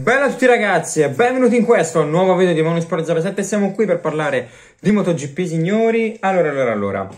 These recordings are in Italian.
Bella a tutti ragazzi e benvenuti in questo nuovo video di Monosport 07 Siamo qui per parlare di MotoGP signori Allora, allora, allora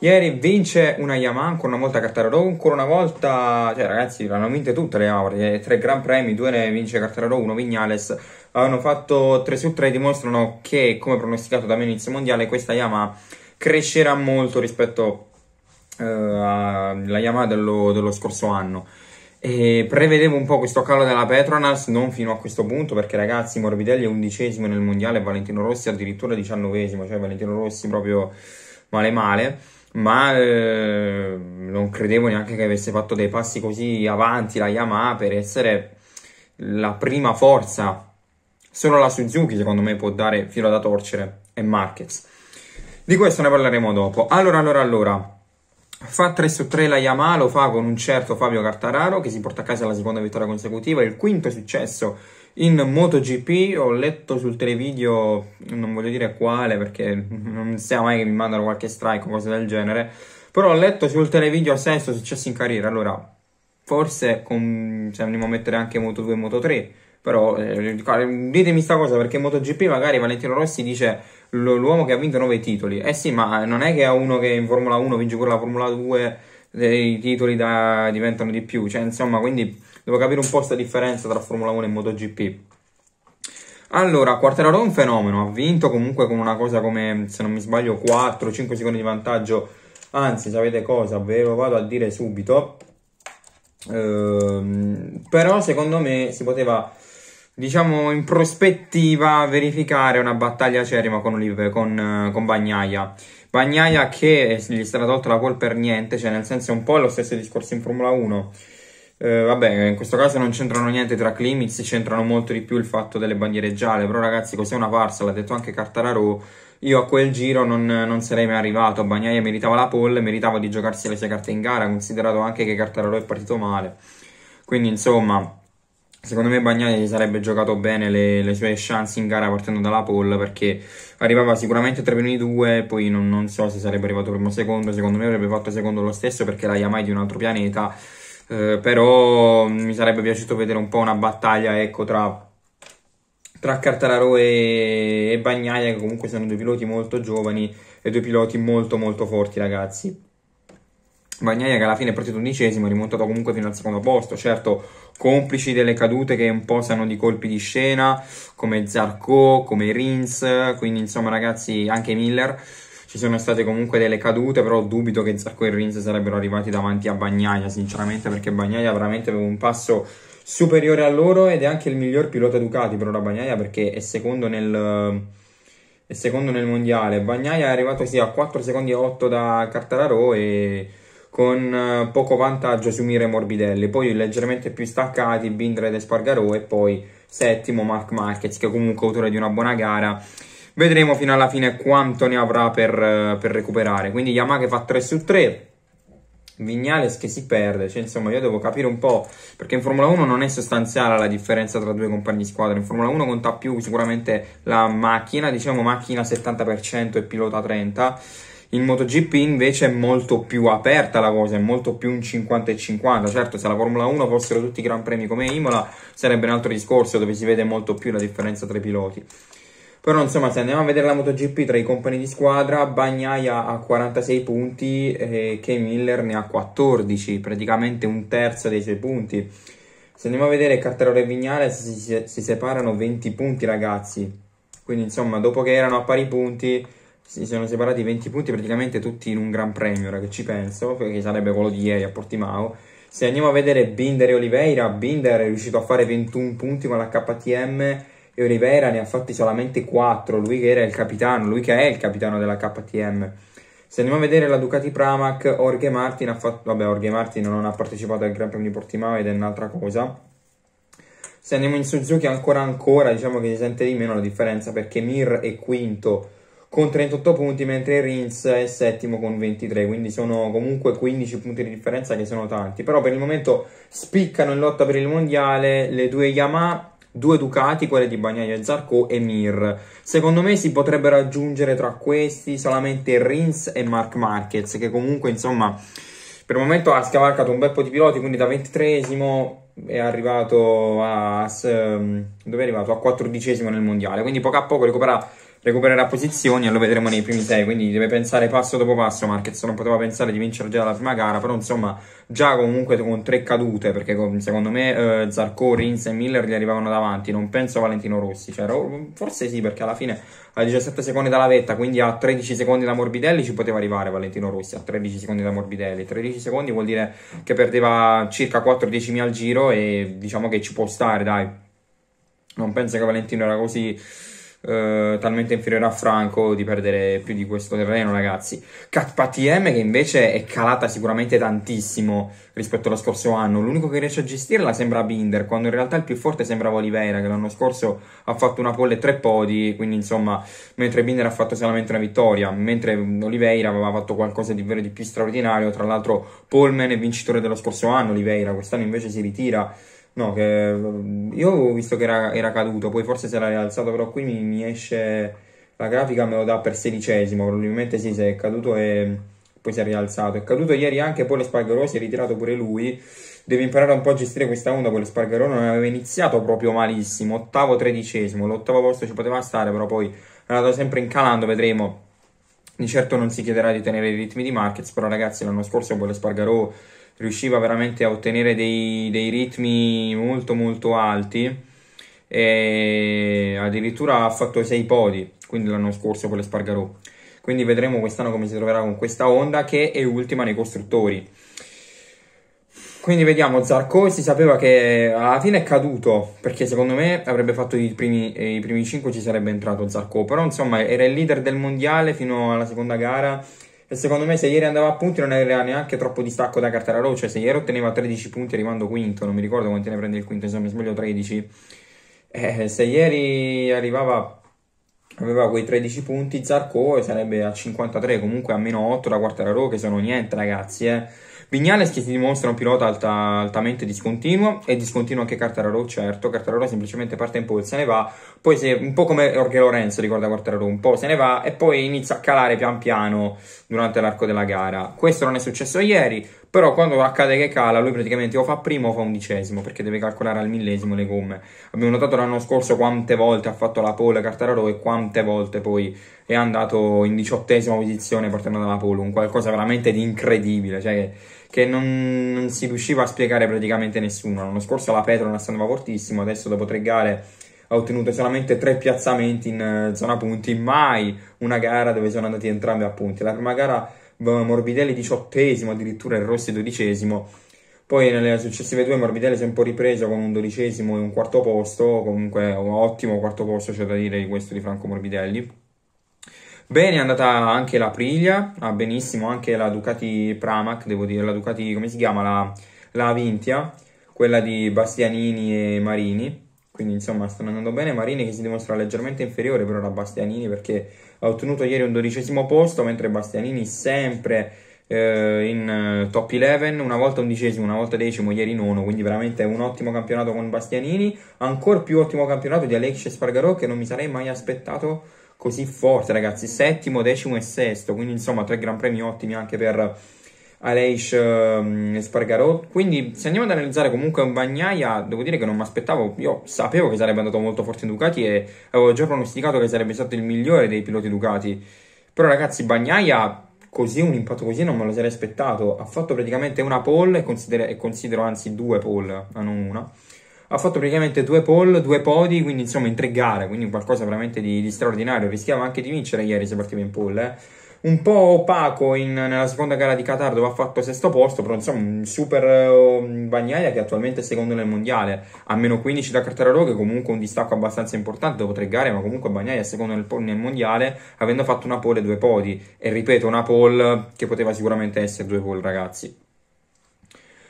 Ieri vince una Yamaha ancora una molta Cartararo Ancora una volta, cioè ragazzi, l'hanno vinte tutte le Yamaha Tre Gran Premi, due ne vince Cartararo, uno Vignales Hanno fatto 3 su 3 dimostrano che, come pronosticato da me inizio mondiale Questa Yamaha crescerà molto rispetto eh, alla Yamaha dello, dello scorso anno e prevedevo un po' questo calo della Petronas, non fino a questo punto, perché ragazzi, Morbidelli è undicesimo nel mondiale, Valentino Rossi addirittura diciannovesimo, cioè Valentino Rossi proprio male male, ma eh, non credevo neanche che avesse fatto dei passi così avanti la Yamaha per essere la prima forza. Solo la Suzuki, secondo me, può dare filo da torcere e Marquez. Di questo ne parleremo dopo. Allora, allora, allora. Fa 3 su 3 la Yamaha, lo fa con un certo Fabio Cartararo che si porta a casa la seconda vittoria consecutiva, il quinto successo in MotoGP. Ho letto sul televideo, non voglio dire quale perché non sia mai che mi mandano qualche strike o cose del genere, però ho letto sul televideo sesto successo in carriera, allora forse con, cioè, andiamo a mettere anche Moto2 e Moto3, però eh, ditemi sta cosa perché MotoGP magari Valentino Rossi dice l'uomo che ha vinto 9 titoli. Eh sì, ma non è che a uno che in Formula 1 vince pure la Formula 2 eh, i titoli da, diventano di più. Cioè, insomma, quindi devo capire un po' questa differenza tra Formula 1 e MotoGP. Allora, Quartararo è un fenomeno, ha vinto comunque con una cosa come, se non mi sbaglio, 4-5 secondi di vantaggio. Anzi, sapete cosa? Ve lo vado a dire subito. Ehm, però, secondo me, si poteva diciamo in prospettiva verificare una battaglia cerima con, Olive, con, eh, con Bagnaia. Bagnaia che gli è stata tolta la pole per niente, cioè nel senso è un po' lo stesso discorso in Formula 1. Eh, vabbè, in questo caso non c'entrano niente tra track limits, c'entrano molto di più il fatto delle bandiere gialle, però ragazzi cos'è una farsa, l'ha detto anche Cartararo, io a quel giro non, non, sarei mai arrivato, Bagnaia meritava la pole, meritava di giocarsi le sue carte in gara, considerato anche che Cartararo è partito male. Quindi insomma Secondo me Bagnai sarebbe giocato bene le, le, sue chance in gara partendo dalla pole perché arrivava sicuramente tra i primi due, poi non, non, so se sarebbe arrivato primo o secondo, secondo me avrebbe fatto secondo lo stesso perché la Yamai di un altro pianeta, eh, però mi sarebbe piaciuto vedere un po' una battaglia ecco, tra, tra Cartararo e, e Bagnaia che comunque sono due piloti molto giovani e due piloti molto molto forti ragazzi. Bagnaia che alla fine è partito undicesimo, è rimontato comunque fino al secondo posto, certo complici delle cadute che un po' sanno di colpi di scena, come Zarco, come Rins, quindi insomma ragazzi anche Miller, ci sono state comunque delle cadute, però dubito che Zarco e Rins sarebbero arrivati davanti a Bagnaia sinceramente perché Bagnaia veramente aveva un passo superiore a loro ed è anche il miglior pilota Ducati per ora Bagnaia perché è secondo nel è secondo nel mondiale. Bagnaia è arrivato sì, a 4 secondi e 8 da Cartararo e con eh, poco vantaggio su Mire Morbidelli, poi leggermente più staccati Bindred e Spargarò e poi settimo Mark Marquez che è comunque autore di una buona gara. Vedremo fino alla fine quanto ne avrà per, eh, per recuperare. Quindi Yamaha che fa 3 su 3, Vignales che si perde, cioè, insomma io devo capire un po' perché in Formula 1 non è sostanziale la differenza tra due compagni di squadra, in Formula 1 conta più sicuramente la macchina, diciamo macchina 70% e pilota 30% in MotoGP invece è molto più aperta la cosa, è molto più un 50 e 50. Certo, se la Formula 1 fossero tutti gran premi come Imola, sarebbe un altro discorso dove si vede molto più la differenza tra i piloti. Però insomma, se andiamo a vedere la MotoGP tra i compagni di squadra, Bagnaia ha 46 punti e Kay Miller ne ha 14, praticamente un terzo dei suoi punti. Se andiamo a vedere Carterone e Vignales si, si, si separano 20 punti ragazzi. Quindi insomma, dopo che erano a pari punti, si sono separati 20 punti praticamente tutti in un gran premio, ora che ci penso, che sarebbe quello di ieri a Portimao. Se andiamo a vedere Binder e Oliveira, Binder è riuscito a fare 21 punti con la KTM e Oliveira ne ha fatti solamente 4, lui che era il capitano, lui che è il capitano della KTM. Se andiamo a vedere la Ducati Pramac, Orge Martin ha fatto... Vabbè, Orge Martin non ha partecipato al Gran Premio di Portimao ed è un'altra cosa. Se andiamo in Suzuki ancora ancora, diciamo che si sente di meno la differenza perché Mir è quinto con 38 punti, mentre Rins è settimo con 23, quindi sono comunque 15 punti di differenza che sono tanti. Però per il momento spiccano in lotta per il mondiale le due Yamaha due Ducati, quelle di Bagnaia Zarco e Mir. Secondo me si potrebbero aggiungere tra questi solamente Rins e Mark Marquez, che comunque insomma per il momento ha scavalcato un bel po' di piloti, quindi da ventitresimo è arrivato a, ehm, dove è arrivato? a quattordicesimo nel mondiale, quindi poco a poco recupera recupererà posizioni e lo vedremo nei primi sei, quindi deve pensare passo dopo passo, Marquez non poteva pensare di vincere già la prima gara, però insomma già comunque con tre cadute, perché con, secondo me eh, Zarco, Rins e Miller gli arrivavano davanti, non penso Valentino Rossi, cioè, forse sì perché alla fine a 17 secondi dalla vetta, quindi a 13 secondi da Morbidelli ci poteva arrivare Valentino Rossi, a 13 secondi da Morbidelli, 13 secondi vuol dire che perdeva circa 4 decimi al giro e diciamo che ci può stare dai, non penso che Valentino era così eh, talmente inferiore a Franco di perdere più di questo terreno, ragazzi. KTM che invece è calata sicuramente tantissimo rispetto allo scorso anno. L'unico che riesce a gestirla sembra Binder, quando in realtà il più forte sembrava Oliveira, che l'anno scorso ha fatto una pole e tre podi, quindi insomma, mentre Binder ha fatto solamente una vittoria, mentre Oliveira aveva fatto qualcosa di vero di più straordinario, tra l'altro Polman è vincitore dello scorso anno, Oliveira quest'anno invece si ritira No, che mm, io ho visto che era, era caduto, poi forse se l'ha rialzato, però qui mi, mi, esce la grafica, me lo dà per sedicesimo, probabilmente sì, se è caduto e poi si è rialzato. È caduto ieri anche, poi l'Espargarò si è ritirato pure lui, deve imparare un po' a gestire questa onda, poi l'Espargarò non aveva iniziato proprio malissimo, ottavo, tredicesimo, l'ottavo posto ci poteva stare, però poi è andato sempre incalando, vedremo. Di certo non si chiederà di tenere i ritmi di Markets, però ragazzi l'anno scorso poi l'Espargarò riusciva veramente a ottenere dei, dei ritmi molto molto alti e addirittura ha fatto sei podi, quindi l'anno scorso con le Spargarò Quindi vedremo quest'anno come si troverà con questa Honda che è ultima nei costruttori. Quindi vediamo, Zarco si sapeva che alla fine è caduto, perché secondo me avrebbe fatto i primi, i primi 5 ci sarebbe entrato Zarco, però insomma era il leader del mondiale fino alla seconda gara e secondo me se ieri andava a punti non era neanche troppo distacco da Cartararo, cioè se ieri otteneva 13 punti arrivando quinto, non mi ricordo quanti ne prende il quinto, insomma mi sbaglio 13. Eh, se ieri arrivava aveva quei 13 punti, Zarco sarebbe a 53, comunque a meno 8 da Quartararo, che sono niente ragazzi, eh. Vignales che si dimostra un pilota alta, altamente discontinuo e discontinuo anche Cartararo, certo, Cartararo semplicemente parte in pole, se ne va, poi se, un po' come Jorge Lorenzo ricorda Quartararo, un po' se ne va e poi inizia a calare pian piano durante l'arco della gara. Questo non è successo ieri, però quando accade che cala, lui praticamente o fa primo o fa undicesimo, perché deve calcolare al millesimo le gomme. Abbiamo notato l'anno scorso quante volte ha fatto la pole a Cartararo e quante volte poi è andato in diciottesima posizione partendo dalla pole, un qualcosa veramente di incredibile, cioè che non, non si riusciva a spiegare praticamente nessuno. L'anno scorso la Petronas andava fortissimo, adesso dopo tre gare ha ottenuto solamente tre piazzamenti in eh, zona punti, mai una gara dove sono andati entrambi a punti. La prima gara Morbidelli diciottesimo, addirittura il Rossi dodicesimo. Poi nelle successive due Morbidelli si è un po' ripreso con un dodicesimo e un quarto posto, comunque un ottimo quarto posto c'è da dire di questo di Franco Morbidelli. Bene è andata anche la Priglia, ah, benissimo anche la Ducati Pramac, devo dire, la Ducati, come si chiama? La, la Vintia, quella di Bastianini e Marini. Quindi insomma stanno andando bene, Marini che si dimostra leggermente inferiore però a Bastianini perché ha ottenuto ieri un dodicesimo posto, mentre Bastianini sempre eh, in eh, top 11, una volta undicesimo, una volta decimo, ieri nono, quindi veramente un ottimo campionato con Bastianini, ancora più ottimo campionato di Alexis Spargarò che non mi sarei mai aspettato così forte ragazzi, settimo, decimo e sesto, quindi insomma tre gran premi ottimi anche per Aleix um, ehm, Spargarot. Quindi, se andiamo ad analizzare comunque un Bagnaia, devo dire che non mi aspettavo. Io sapevo che sarebbe andato molto forte in Ducati e avevo già pronosticato che sarebbe stato il migliore dei piloti Ducati. Però, ragazzi, Bagnaia così un impatto così non me lo sarei aspettato. Ha fatto praticamente una pole e, consider- e considero anzi due pole, ah, non una. Ha fatto praticamente due pole, due podi, quindi insomma in tre gare, quindi qualcosa veramente di, di straordinario. Rischiava anche di vincere ieri se partiva in pole. Eh un po' opaco in, nella seconda gara di Qatar dove ha fatto sesto posto, però insomma un super um, Bagnaia che attualmente è secondo nel mondiale, a meno 15 da Quartararo che comunque un distacco abbastanza importante dopo tre gare, ma comunque Bagnaia è secondo nel, nel mondiale avendo fatto una pole e due podi e ripeto una pole che poteva sicuramente essere due pole ragazzi.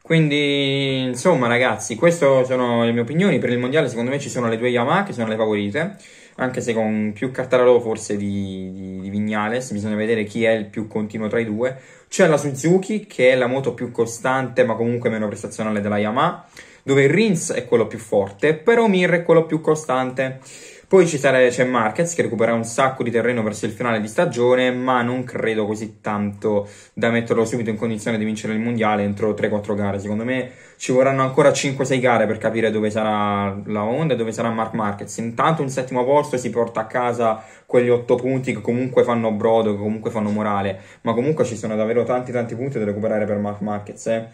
Quindi, insomma, ragazzi, queste sono le mie opinioni. Per il mondiale, secondo me, ci sono le due Yamaha che sono le favorite anche se con più Cartararo forse di, di, di, Vignales, bisogna vedere chi è il più continuo tra i due. C'è la Suzuki che è la moto più costante ma comunque meno prestazionale della Yamaha, dove il Rins è quello più forte, però Mir è quello più costante. Poi c'è Marquez che recupererà un sacco di terreno verso il finale di stagione, ma non credo così tanto da metterlo subito in condizione di vincere il mondiale entro 3-4 gare. Secondo me ci vorranno ancora 5-6 gare per capire dove sarà la Honda e dove sarà Mark Marquez. Intanto un settimo posto si porta a casa quegli 8 punti che comunque fanno brodo, che comunque fanno morale, ma comunque ci sono davvero tanti tanti punti da recuperare per Mark Marquez. Eh.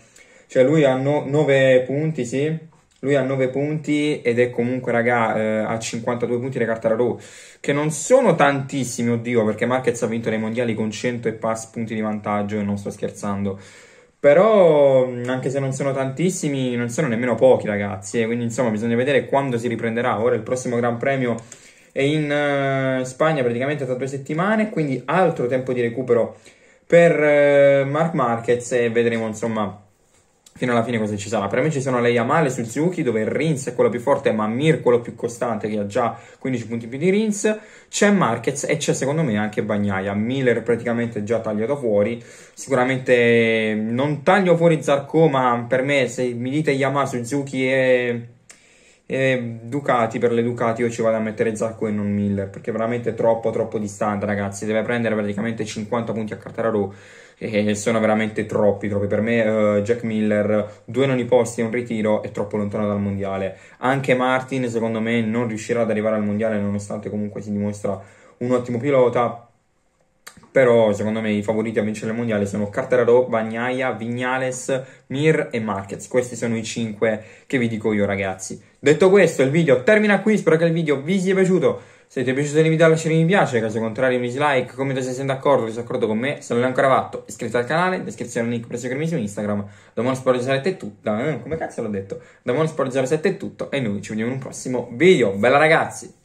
Cioè lui ha 9 punti, sì lui ha 9 punti ed è comunque, raga, eh, a 52 punti da Cartararo, che non sono tantissimi, oddio, perché Marquez ha vinto nei mondiali con 100 e pass punti di vantaggio, e non sto scherzando. Però, anche se non sono tantissimi, non sono nemmeno pochi, ragazzi, eh, quindi insomma bisogna vedere quando si riprenderà. Ora il prossimo Gran Premio è in eh, Spagna praticamente tra due settimane, quindi altro tempo di recupero per eh, Mark Marquez e vedremo, insomma fino alla fine cosa ci sarà. Per me ci sono le Yamale sul Suzuki, dove il Rins è quello più forte, ma Mir quello più costante, che ha già 15 punti più di Rins. C'è Marquez e c'è secondo me anche Bagnaia. Miller praticamente già tagliato fuori. Sicuramente non taglio fuori Zarco, ma per me se mi dite Yamaha, Suzuki e e Ducati per le Ducati io ci vado a mettere Zacco e non Miller perché veramente è troppo troppo distante ragazzi deve prendere praticamente 50 punti a Cartararo e sono veramente troppi troppi per me uh, Jack Miller due noni posti e un ritiro è troppo lontano dal mondiale anche Martin secondo me non riuscirà ad arrivare al mondiale nonostante comunque si dimostra un ottimo pilota però secondo me i favoriti a vincere il mondiale sono Carteraro, Bagnaia, Vignales, Mir e Marquez. Questi sono i 5 che vi dico io ragazzi. Detto questo il video termina qui, spero che il video vi sia piaciuto. Se ti è piaciuto il video lasciate un mi piace, caso contrario un dislike, commenta se siete d'accordo, disaccordo con me, se non l'hai ancora fatto iscriviti al canale, descrizione link per seguirmi su Instagram, da monosport07 è tutto, come cazzo l'ho detto, da monosport07 è tutto e noi ci vediamo in un prossimo video, bella ragazzi!